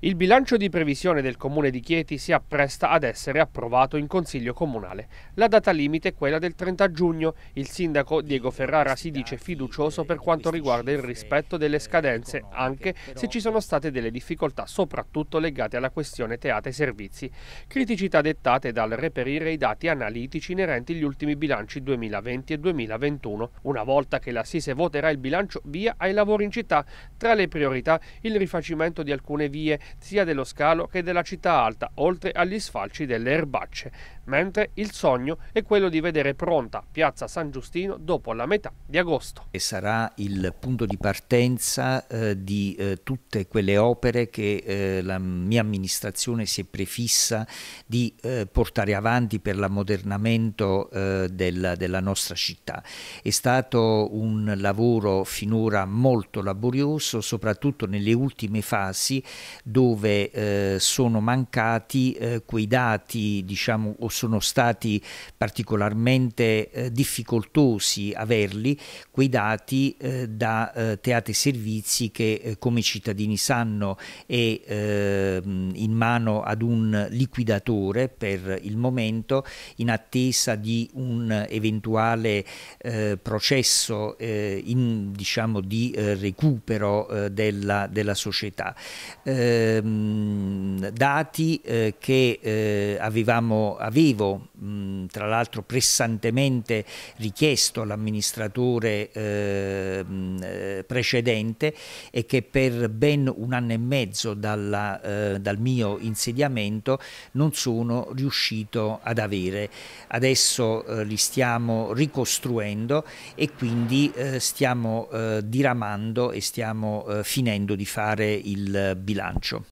Il bilancio di previsione del comune di Chieti si appresta ad essere approvato in consiglio comunale. La data limite è quella del 30 giugno. Il sindaco Diego Ferrara si dice fiducioso per quanto riguarda il rispetto delle scadenze, anche se ci sono state delle difficoltà, soprattutto legate alla questione teate e servizi. Criticità dettate dal reperire i dati analitici inerenti agli ultimi bilanci 2020 e 2021. Una volta che l'Assise voterà il bilancio, via ai lavori in città. Tra le priorità il rifacimento di alcune vie sia dello scalo che della città alta, oltre agli sfalci delle erbacce, mentre il sogno è quello di vedere pronta Piazza San Giustino dopo la metà di agosto. E sarà il punto di partenza eh, di eh, tutte quelle opere che eh, la mia amministrazione si è prefissa di eh, portare avanti per l'ammodernamento eh, della, della nostra città. È stato un lavoro finora molto laborioso, soprattutto nelle ultime fasi, dove eh, sono mancati eh, quei dati, diciamo, o sono stati particolarmente eh, difficoltosi averli, quei dati eh, da eh, teatri e servizi che, eh, come i cittadini sanno, è ehm, in mano ad un liquidatore per il momento, in attesa di un eventuale processo in, diciamo, di recupero della, della, società. Eh, ehm, dati eh, che eh, avevamo, avevo tra l'altro pressantemente richiesto all'amministratore eh, eh, precedente e che per ben un anno e mezzo dalla, eh, dal mio insediamento non sono riuscito ad avere. Adesso eh, li stiamo ricostruendo e quindi eh, stiamo eh, diramando e stiamo finendo di fare il bilancio.